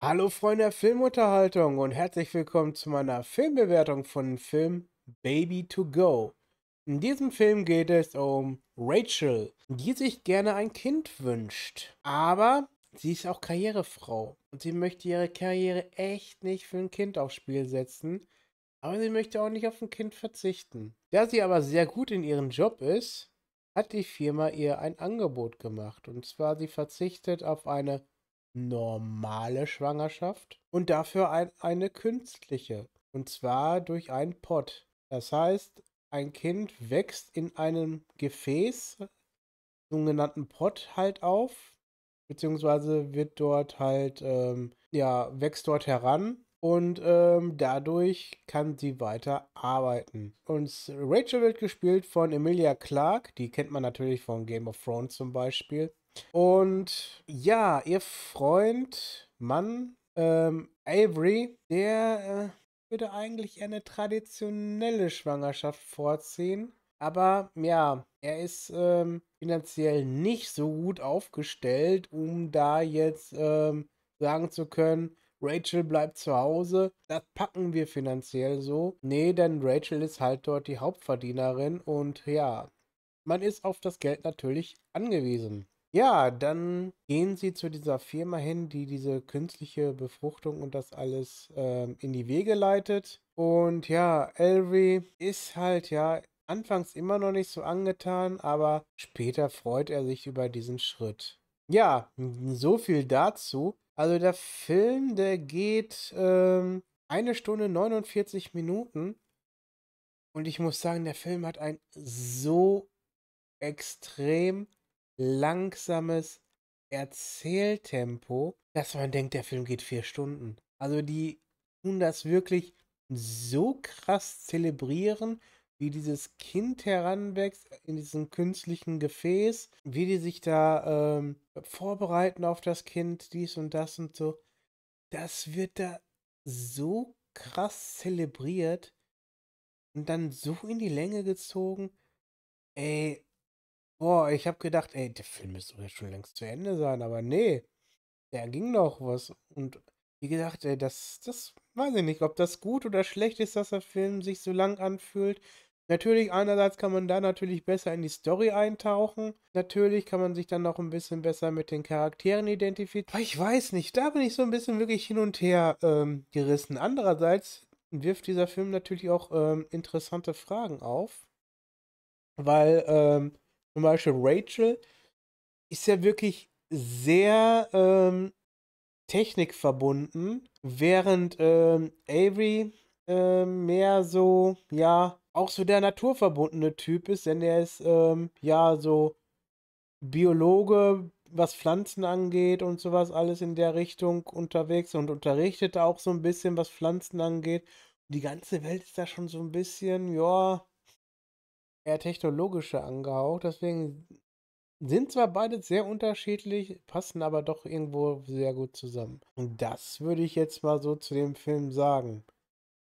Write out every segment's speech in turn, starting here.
Hallo Freunde der Filmunterhaltung und herzlich willkommen zu meiner Filmbewertung von dem Film Baby to Go. In diesem Film geht es um Rachel, die sich gerne ein Kind wünscht. Aber sie ist auch Karrierefrau und sie möchte ihre Karriere echt nicht für ein Kind aufs Spiel setzen. Aber sie möchte auch nicht auf ein Kind verzichten. Da sie aber sehr gut in ihrem Job ist, hat die Firma ihr ein Angebot gemacht. Und zwar, sie verzichtet auf eine normale Schwangerschaft und dafür ein, eine künstliche. Und zwar durch einen Pott. Das heißt, ein Kind wächst in einem Gefäß, sogenannten Pott, halt auf. Beziehungsweise wird dort halt, ähm, ja, wächst dort heran und ähm, dadurch kann sie weiter arbeiten. Und Rachel wird gespielt von Emilia Clarke. Die kennt man natürlich von Game of Thrones zum Beispiel. Und ja, ihr Freund, Mann, ähm, Avery, der äh, würde eigentlich eine traditionelle Schwangerschaft vorziehen. Aber ja, er ist ähm, finanziell nicht so gut aufgestellt, um da jetzt ähm, sagen zu können, Rachel bleibt zu Hause, das packen wir finanziell so. Nee, denn Rachel ist halt dort die Hauptverdienerin und ja, man ist auf das Geld natürlich angewiesen. Ja, dann gehen sie zu dieser Firma hin, die diese künstliche Befruchtung und das alles ähm, in die Wege leitet. Und ja, Elry ist halt ja anfangs immer noch nicht so angetan, aber später freut er sich über diesen Schritt. Ja, so viel dazu. Also der Film, der geht ähm, eine Stunde 49 Minuten. Und ich muss sagen, der Film hat ein so extrem langsames Erzähltempo, dass man denkt, der Film geht vier Stunden. Also die tun das wirklich so krass zelebrieren wie dieses Kind heranwächst in diesem künstlichen Gefäß, wie die sich da ähm, vorbereiten auf das Kind, dies und das und so. Das wird da so krass zelebriert und dann so in die Länge gezogen. Ey, boah, ich hab gedacht, ey, der Film müsste doch jetzt schon längst zu Ende sein, aber nee, da ging noch was. Und wie gesagt, ey, das, das weiß ich nicht, ob das gut oder schlecht ist, dass der Film sich so lang anfühlt. Natürlich, einerseits kann man da natürlich besser in die Story eintauchen. Natürlich kann man sich dann noch ein bisschen besser mit den Charakteren identifizieren. Aber ich weiß nicht, da bin ich so ein bisschen wirklich hin und her ähm, gerissen. Andererseits wirft dieser Film natürlich auch ähm, interessante Fragen auf, weil ähm, zum Beispiel Rachel ist ja wirklich sehr ähm, technikverbunden, während ähm, Avery ähm, mehr so, ja, auch so der naturverbundene Typ ist, denn er ist ähm, ja so Biologe, was Pflanzen angeht und sowas, alles in der Richtung unterwegs und unterrichtet auch so ein bisschen, was Pflanzen angeht. Die ganze Welt ist da schon so ein bisschen, ja, eher technologische angehaucht. Deswegen sind zwar beide sehr unterschiedlich, passen aber doch irgendwo sehr gut zusammen. Und das würde ich jetzt mal so zu dem Film sagen.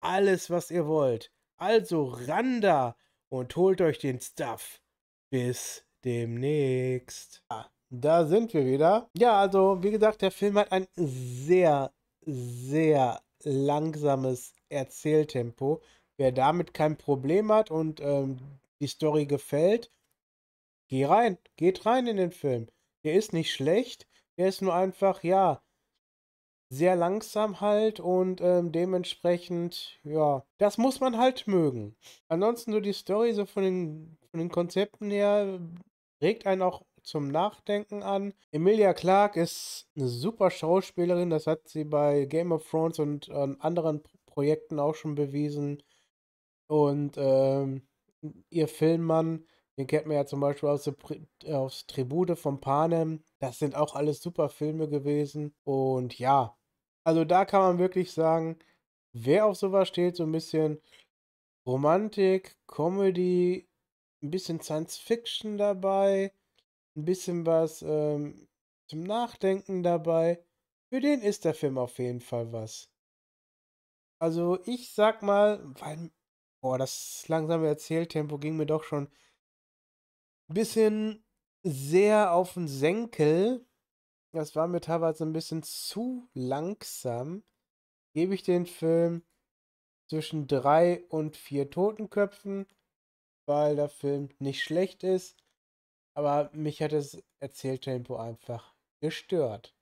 alles, was ihr wollt. Also ran da und holt euch den Stuff. Bis demnächst. Ah, da sind wir wieder. Ja, also wie gesagt, der Film hat ein sehr, sehr langsames Erzähltempo. Wer damit kein Problem hat und ähm, die Story gefällt, geh rein, geht rein in den Film. Der ist nicht schlecht, der ist nur einfach, ja, sehr langsam halt und ähm, dementsprechend, ja, das muss man halt mögen. Ansonsten nur die Story, so von den, von den Konzepten her, regt einen auch zum Nachdenken an. Emilia Clarke ist eine super Schauspielerin, das hat sie bei Game of Thrones und ähm, anderen Projekten auch schon bewiesen. Und ähm, ihr Filmmann, den kennt man ja zum Beispiel aus, äh, aus Tribute von Panem. Das sind auch alles super Filme gewesen. Und ja, also da kann man wirklich sagen, wer auf sowas steht, so ein bisschen Romantik, Comedy, ein bisschen Science Fiction dabei, ein bisschen was ähm, zum Nachdenken dabei. Für den ist der Film auf jeden Fall was. Also ich sag mal, weil, boah, das langsame Erzähltempo ging mir doch schon ein bisschen sehr auf den Senkel das war mir teilweise ein bisschen zu langsam, gebe ich den Film zwischen drei und vier Totenköpfen, weil der Film nicht schlecht ist. Aber mich hat das Erzähltempo einfach gestört.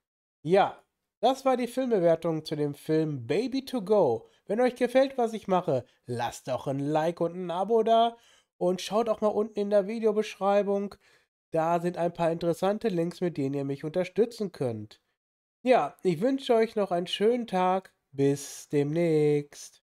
Ja, das war die Filmbewertung zu dem Film Baby to Go. Wenn euch gefällt, was ich mache, lasst doch ein Like und ein Abo da und schaut auch mal unten in der Videobeschreibung da sind ein paar interessante Links, mit denen ihr mich unterstützen könnt. Ja, ich wünsche euch noch einen schönen Tag. Bis demnächst.